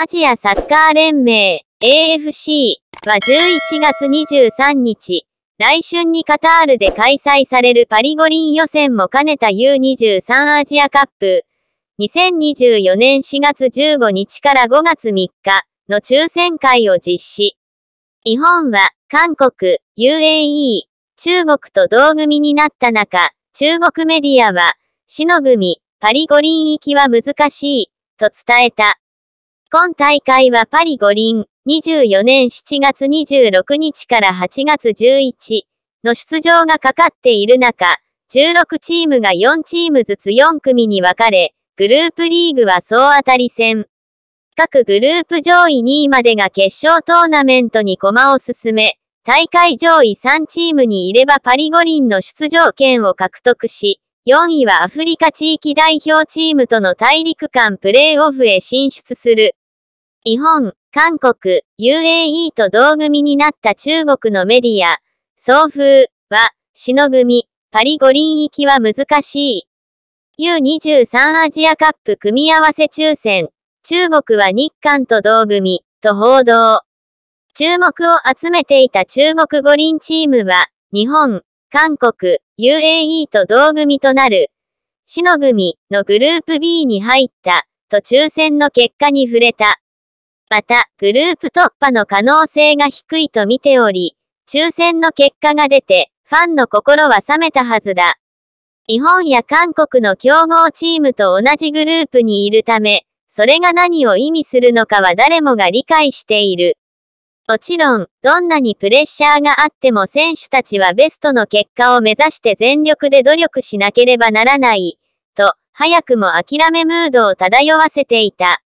アジアサッカー連盟 AFC は11月23日、来春にカタールで開催されるパリ五輪予選も兼ねた U23 アジアカップ2024年4月15日から5月3日の抽選会を実施。日本は韓国、UAE、中国と同組になった中、中国メディアは、死の組、パリ五輪行きは難しい、と伝えた。今大会はパリ五輪24年7月26日から8月11の出場がかかっている中、16チームが4チームずつ4組に分かれ、グループリーグは総当たり戦。各グループ上位2位までが決勝トーナメントに駒を進め、大会上位3チームにいればパリ五輪の出場権を獲得し、4位はアフリカ地域代表チームとの大陸間プレーオフへ進出する。日本、韓国、UAE と同組になった中国のメディア、送風は、しの組、パリ五輪行きは難しい。U23 アジアカップ組み合わせ抽選、中国は日韓と同組、と報道。注目を集めていた中国五輪チームは、日本、韓国、UAE と同組となる、しの組のグループ B に入った、と抽選の結果に触れた。また、グループ突破の可能性が低いと見ており、抽選の結果が出て、ファンの心は冷めたはずだ。日本や韓国の強豪チームと同じグループにいるため、それが何を意味するのかは誰もが理解している。もちろん、どんなにプレッシャーがあっても選手たちはベストの結果を目指して全力で努力しなければならない、と、早くも諦めムードを漂わせていた。